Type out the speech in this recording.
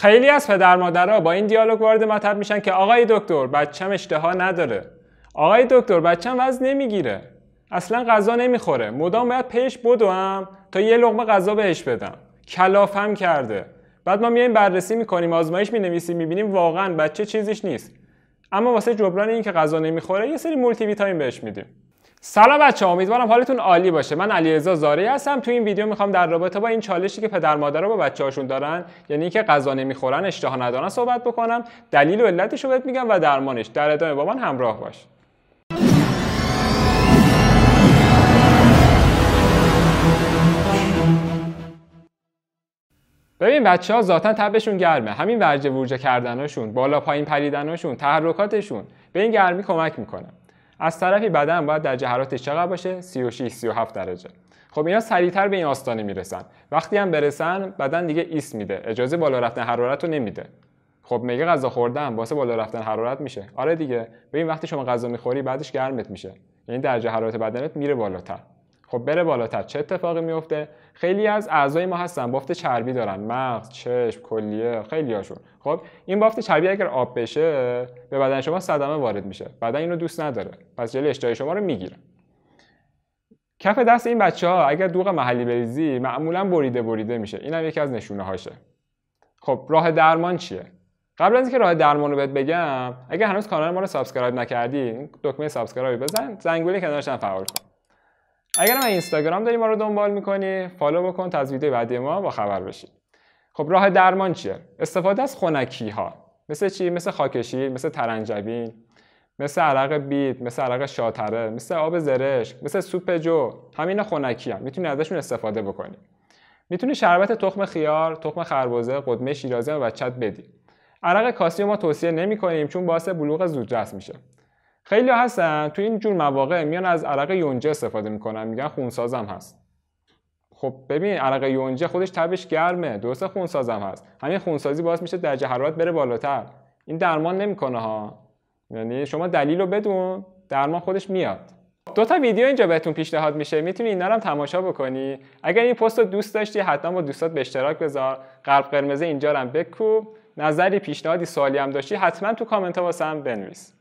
خیلی از پدر مادرها با این دیالوگ وارد مطب میشن که آقای دکتر بچم اشتها نداره آقای دکتر بچم وزن نمیگیره اصلا غذا نمیخوره مدام باید پیش بدوم تا یه لغمه غذا بهش بدم هم کرده بعد ما میایم بررسی میکنیم آزمایش مینویسیم میبینیم واقعا بچه چیزیش نیست اما واسه جبران این که غذا نمیخوره یه سری مولتی ویتامین بهش میدیم سلام بچه ها امیدوارم حالتون عالی باشه من علی رضا زاری هستم تو این ویدیو میخوام در رابطه با این چالشی که پدر مادرها با بچه هاشون دارن یعنی اینکه غذا نمیخورن اشتها ندارن صحبت بکنم دلیل و علتش رو بهت میگم و درمانش در ادامه با من همراه باش ببین بچه ها ذاتا تبشون گرمه همین ورجه ورجه کردناشون بالا پایین پریدناشون تحرکاتشون به این گرمی کمک میکنه از طرفی بدن باید در جهراتش چقدر باشه 36 37 درجه خب اینا سریعتر به این آستانه میرسن وقتی هم برسن بدن دیگه ایست میده اجازه بالا رفتن حرارت رو نمیده خب میگه غذا خوردن واسه بالا رفتن حرارت میشه آره دیگه به این وقتی شما غذا میخوری بعدش گرمت میشه یعنی درجه حرارت بدنت میره بالاتر خب بره بالاتر چه اتفاقی میفته خیلی از اعضای ما هستن بافت چربی دارن مغز چشم کلیه خیلی هاشون خب این بافت چربی اگر آب بشه به بدن شما صدمه وارد میشه بدن اینو دوست نداره پس جلوی اشتهای شما رو میگیره کف دست این بچه ها اگر دوغ محلی بریزی معمولا بریده بریده میشه اینم یکی از نشونه هاشه خب راه درمان چیه قبل از اینکه راه درمان رو بهت بگم اگر هنوز کانال ما رو سابسکرایب نکردی دکمه سابسکرایب بزن زنگوله کنارش فعال کن اگر من اینستاگرام داری ما رو دنبال میکنی فالو بکن تا از ویدیو بعدی ما با خبر بشی خب راه درمان چیه استفاده از خونکی ها مثل چی مثل خاکشی مثل ترنجبین مثل عرق بیت مثل عرق شاتره مثل آب زرشک مثل سوپ جو همین خنکی هم میتونی ازشون استفاده بکنی میتونی شربت تخم خیار تخم خربزه قدمه شیرازی و بچت بدی عرق کاسیو ما توصیه نمی کنیم چون باعث بلوغ زودرس میشه خیلی هستن تو این جور مواقع میان از عرق یونجه استفاده میکنن میگن خونسازم هست خب ببین عرق یونجه خودش تبش گرمه درسته خونسازم هست همین خونسازی باعث میشه درجه حرارت بره بالاتر این درمان نمیکنه ها یعنی شما دلیل رو بدون درمان خودش میاد دو تا ویدیو اینجا بهتون پیشنهاد میشه میتونی اینا رو هم تماشا بکنی اگر این پست رو دوست داشتی حتما با دوستات به اشتراک بذار قلب قرمز اینجا رو هم بکوب نظری پیشنهادی سوالی هم داشتی حتما تو کامنت ها بنویس